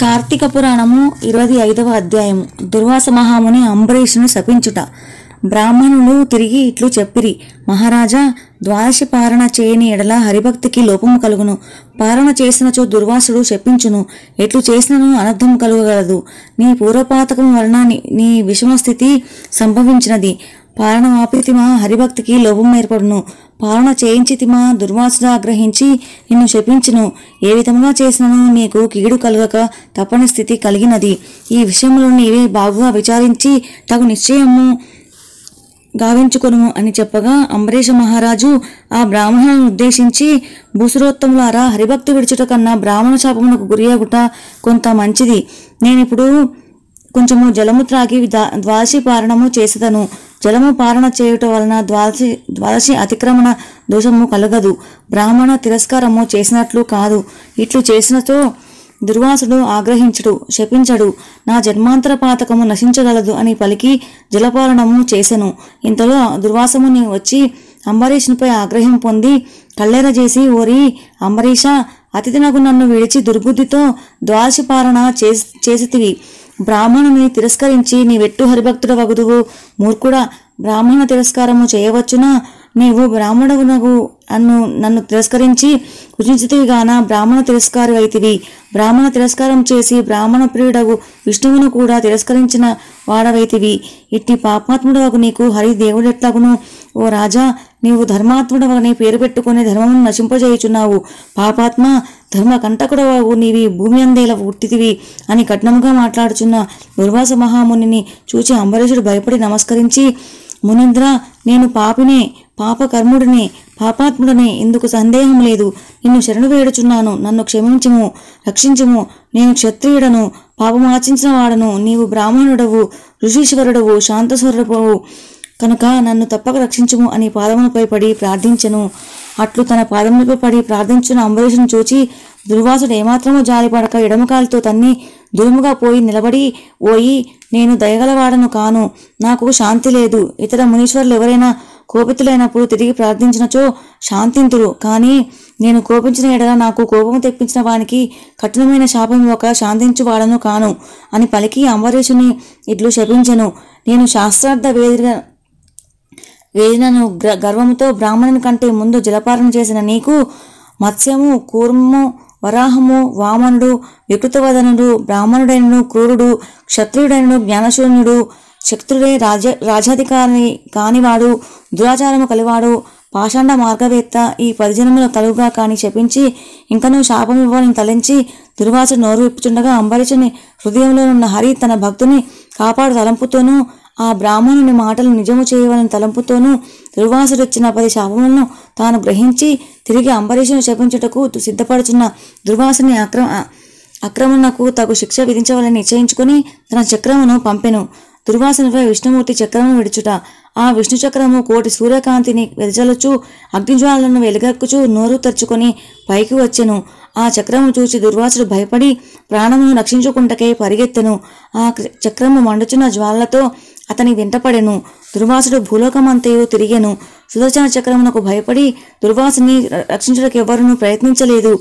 కార్తీక పురాణము ఇరవై ఐదవ అధ్యాయము దుర్వాస మహాముని అంబరీషుని శపించుట బ్రాహ్మణులు తిరిగి ఇట్లు చెప్పిరి మహారాజా ద్వాదశ పారణ చేయని ఎడల హరిభక్తికి లోపము కలుగును పారణ చేసినచో దుర్వాసుడు శపించును ఎట్లు చేసినను అనర్థం కలుగగలదు నీ పూర్వపాతకం వలన నీ విషమ స్థితి సంభవించినది పాలన ఆపితిమ హరిభక్తికి లోపం ఏర్పడును పాలన చేయించితిమా దుర్వాసుడా ఆగ్రహించి నిన్ను శపించును ఏ విధముగా చేసినను నీకు కీడు కలగక తప్పని స్థితి కలిగినది ఈ విషయంలో నీవే బాగుగా విచారించి తగు నిశ్చయము గావించుకొను అని చెప్పగా అంబరీష మహారాజు ఆ బ్రాహ్మణులను ఉద్దేశించి భూసురోత్తములారా హరిభక్తి విడుచుట కన్నా బ్రాహ్మణ శాపమునకు గురియాగుట కొంత మంచిది నేనిప్పుడు కొంచెము జలము త్రాగి ద్వాదశి పారణము చేసేదను జలము పారణ చేయుట వలన ద్వాదశి ద్వాదశి అతిక్రమణ దోషము కలగదు బ్రాహ్మణ తిరస్కారము చేసినట్లు కాదు ఇట్లు చేసినతో దుర్వాసుడు ఆగ్రహించడు శపించడు నా జన్మాంతర పాతకము నశించగలదు అని పలికి జలపాలనము చేసెను ఇంతలో దుర్వాసముని వచ్చి అంబరీషునిపై ఆగ్రహం పొంది కళ్ళెర చేసి ఓరి అంబరీష అతిథి నన్ను విడిచి దుర్బుద్ధితో ద్వాదశి పాలన చేసి చేసితివి బ్రాహ్మణుని తిరస్కరించి నీ వెట్టు హరిభక్తుడ వగుదువు మూర్ఖుడా బ్రాహ్మణ తిరస్కారము చేయవచ్చునా నీవు బ్రాహ్మణునగు నన్ను నన్ను తిరస్కరించి రుచించితివిగాన బ్రాహ్మణ తిరస్కారు అయితివి బ్రాహ్మణ తిరస్కారం చేసి బ్రాహ్మణ ప్రియుడవు విష్ణువును కూడా తిరస్కరించిన వాడవైతివి ఇట్టి పాపాత్ముడవకు నీకు హరి దేవుడెట్లగును ఓ రాజా నీవు ధర్మాత్ముడవని పేరు పెట్టుకుని ధర్మమును నశింపజేయుచున్నావు పాపాత్మ ధర్మ కంటకుడవవు నీవి భూమి అందేల పుట్టితివి అని కఠినంగా మాట్లాడుచున్న దుర్వాస మహామునిని చూచి అంబరీషుడు భయపడి నమస్కరించి మునింద్ర నేను పాపినే పాపకర్ముడినే పాపాత్ముడనే ఇందుకు సందేహం లేదు నిన్ను శరణు వేడుచున్నాను నన్ను క్షమించుము రక్షించుము నేను క్షత్రియుడను పాపమాచించిన వాడను నీవు బ్రాహ్మణుడవు ఋషీశ్వరుడవు శాంతస్వరూపవు కనుక నన్ను తప్పక రక్షించుము అని పాదములపై పడి ప్రార్థించను అట్లు తన పాదములపై పడి ప్రార్థించిన అంబరీషును చూచి దుర్వాసుడు ఏమాత్రమూ జాలిపడక ఎడమకాలతో తన్ని దూరముగా పోయి నిలబడి ఓయి నేను దయగలవాడను కాను నాకు శాంతి లేదు ఇతర మునీశ్వరులు ఎవరైనా కోపితులైనప్పుడు తిరిగి ప్రార్థించినచో శాంతింతుడు కానీ నేను కోపించిన ఎడల నాకు కోపము తెప్పించిన వానికి కఠినమైన శాపం ఒక శాంతించు వాడను కాను అని పలికి అంబరీషుని ఇట్లు శపించెను నేను శాస్త్రార్థ వేది వేదినను గర్వముతో బ్రాహ్మణుని కంటే ముందు జలపారణ చేసిన నీకు మత్స్యము కూర్మము వరాహము వామనుడు వికృతవదనుడు బ్రాహ్మణుడైనను క్రూరుడు క్షత్రియుడైనను జ్ఞానశూన్యుడు శత్రుడే రాజ రాజాధికారి కానివాడు దురాచారము కలివాడు పాషాండ మార్గవేత్త ఈ పరిజనములు కలువుగా కాని చెప్పించి ఇంకనూ శాపం ఇవ్వాలని తలంచి దుర్వాస నోరు విప్పుచుండగా అంబరీషుని హృదయంలో ఉన్న హరి తన భక్తుని కాపాడు తలంపుతోనూ ఆ బ్రాహ్మణుని మాటలు నిజము చేయవలని తలంపుతోనూ దుర్వాసుడిచ్చిన పది శాపములను తాను గ్రహించి తిరిగి అంబరీషుని శపించుటకు సిద్ధపడుచున్న దుర్వాసుని అక్రమ అక్రమణకు తగు శిక్ష విధించవాలని నిశ్చయించుకుని తన చక్రమును పంపెను దుర్వాసనపై విష్ణుమూర్తి చక్రము విడుచుట ఆ విష్ణు చక్రము కోటి సూర్యకాంతిని వెదజలచు అగ్నిజ్వాలను వెలుగక్కుచు నోరు తెరుచుకొని పైకి వచ్చెను ఆ చక్రము చూసి దుర్వాసుడు భయపడి ప్రాణమును రక్షించుకుంటకే పరిగెత్తెను ఆ చక్రము మండుచున్న జ్వాలతో అతని వింటపడెను దుర్వాసుడు భూలోకమంతయు తిరిగెను సుదర్శన చక్రమునకు భయపడి దుర్వాసుని రక్షించడానికి ఎవరూ ప్రయత్నించలేదు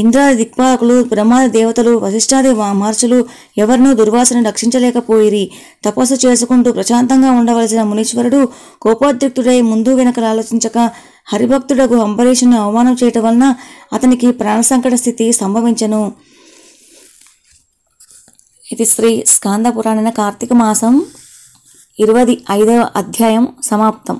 ఇంద్రాది దిక్పాలకులు బ్రహ్మాది దేవతలు వశిష్ఠాది మహర్షులు ఎవరినూ దుర్వాసను రక్షించలేకపోయిరి తపస్సు చేసుకుంటూ ప్రశాంతంగా ఉండవలసిన మునీశ్వరుడు కోపాద్రిక్తుడై ముందు వెనకలు ఆలోచించక హరిభక్తుడకు అంబరీషుని అవమానం చేయటం వలన అతనికి ప్రాణ సంకట స్థితి సంభవించను ఇది శ్రీ స్కాంద పురాణన కార్తీక మాసం ఇరవై ఐదవ అధ్యాయం సమాప్తం